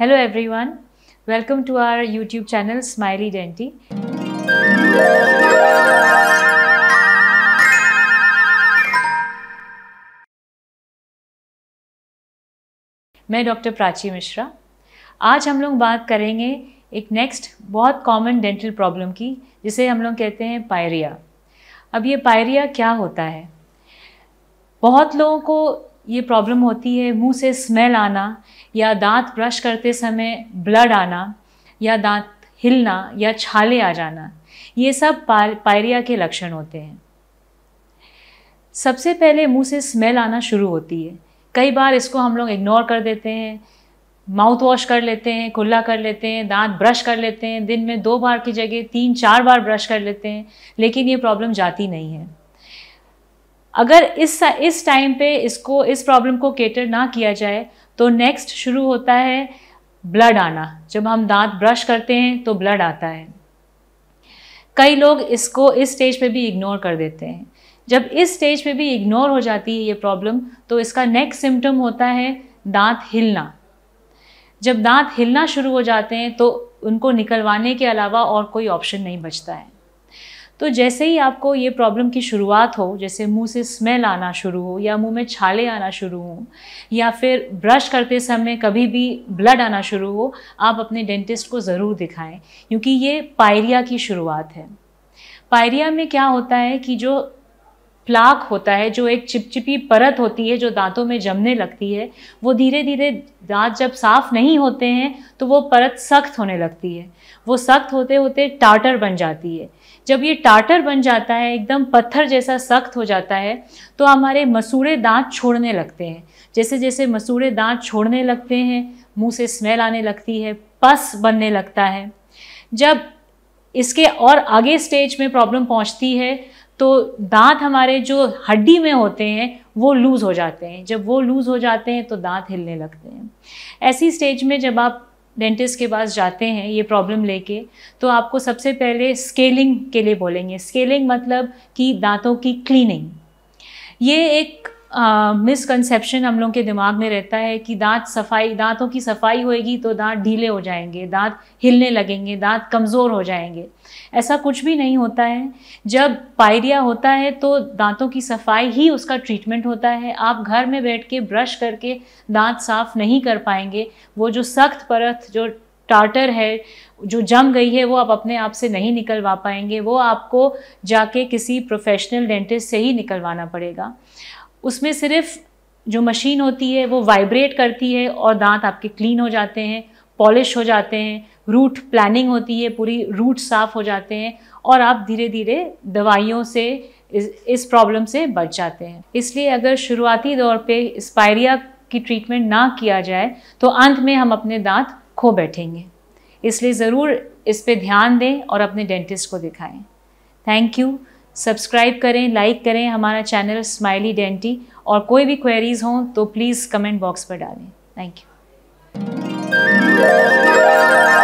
hello everyone welcome to our YouTube channel Smiley Denty मैं doctor Prachi Mishra आज हम लोग बात करेंगे एक नेक्स्ट बहुत कॉमन डेंटल प्रॉब्लम की जिसे हम लोग कहते हैं पायरिया अब ये पायरिया क्या होता है बहुत लोगों को ये प्रॉब्लम होती है मुंह से स्मेल आना या दांत ब्रश करते समय ब्लड आना या दांत हिलना या छाले आ जाना ये सब पायरिया के लक्षण होते हैं सबसे पहले मुंह से स्मेल आना शुरू होती है कई बार इसको हम लोग इग्नोर कर देते हैं माउथ वॉश कर लेते हैं खुला कर लेते हैं दांत ब्रश कर लेते हैं दिन में दो बार की जगह तीन चार बार ब्रश कर लेते हैं लेकिन ये प्रॉब्लम जाती नहीं है अगर इस इस टाइम पे इसको इस प्रॉब्लम को केटर ना किया जाए तो नेक्स्ट शुरू होता है ब्लड आना जब हम दांत ब्रश करते हैं तो ब्लड आता है कई लोग इसको इस स्टेज पे भी इग्नोर कर देते हैं जब इस स्टेज पे भी इग्नोर हो जाती है ये प्रॉब्लम तो इसका नेक्स्ट सिम्टम होता है दांत हिलना जब दांत हिलना शुरू हो जाते हैं तो उनको निकलवाने के अलावा और कोई ऑप्शन नहीं बचता है तो जैसे ही आपको ये प्रॉब्लम की शुरुआत हो जैसे मुंह से स्मेल आना शुरू हो या मुंह में छाले आना शुरू हो या फिर ब्रश करते समय कभी भी ब्लड आना शुरू हो आप अपने डेंटिस्ट को ज़रूर दिखाएं क्योंकि ये पायरिया की शुरुआत है पायरिया में क्या होता है कि जो प्लाक होता है जो एक चिपचिपी परत होती है जो दांतों में जमने लगती है वो धीरे धीरे दांत जब साफ नहीं होते हैं तो वो परत सख्त होने लगती है वो सख्त होते होते टाटर बन जाती है जब ये टाटर बन जाता है एकदम पत्थर जैसा सख्त हो जाता है तो हमारे मसूड़े दांत छोड़ने लगते हैं जैसे जैसे मसूड़े दांत छोड़ने लगते हैं मुंह से स्मेल आने लगती है पस बनने लगता है जब इसके और आगे स्टेज में प्रॉब्लम पहुंचती है तो दांत हमारे जो हड्डी में होते हैं वो लूज़ हो जाते हैं जब वो लूज़ हो जाते हैं तो दांत हिलने लगते हैं ऐसी स्टेज में जब आप डेंटिस्ट के पास जाते हैं ये प्रॉब्लम लेके तो आपको सबसे पहले स्केलिंग के लिए बोलेंगे स्केलिंग मतलब कि दांतों की क्लीनिंग ये एक मिसकंसेप्शन uh, हम लोग के दिमाग में रहता है कि दांत सफाई दांतों की सफाई होएगी तो दांत ढीले हो जाएंगे दांत हिलने लगेंगे दांत कमज़ोर हो जाएंगे ऐसा कुछ भी नहीं होता है जब पायरिया होता है तो दांतों की सफाई ही उसका ट्रीटमेंट होता है आप घर में बैठ के ब्रश करके दांत साफ नहीं कर पाएंगे वो जो सख्त परत जो टार्टर है जो जम गई है वो आप अपने आप से नहीं निकलवा पाएंगे वो आपको जाके किसी प्रोफेशनल डेंटिस्ट से ही निकलवाना पड़ेगा उसमें सिर्फ जो मशीन होती है वो वाइब्रेट करती है और दांत आपके क्लीन हो जाते हैं पॉलिश हो जाते हैं रूट प्लानिंग होती है पूरी रूट साफ हो जाते हैं और आप धीरे धीरे दवाइयों से इस प्रॉब्लम से बच जाते हैं इसलिए अगर शुरुआती दौर पे स्पायरिया की ट्रीटमेंट ना किया जाए तो अंत में हम अपने दांत खो बैठेंगे इसलिए ज़रूर इस पर ध्यान दें और अपने डेंटिस्ट को दिखाएं थैंक यू सब्सक्राइब करें लाइक करें हमारा चैनल स्माइली डेंटी और कोई भी क्वेरीज़ हों तो प्लीज़ कमेंट बॉक्स पर डालें थैंक यू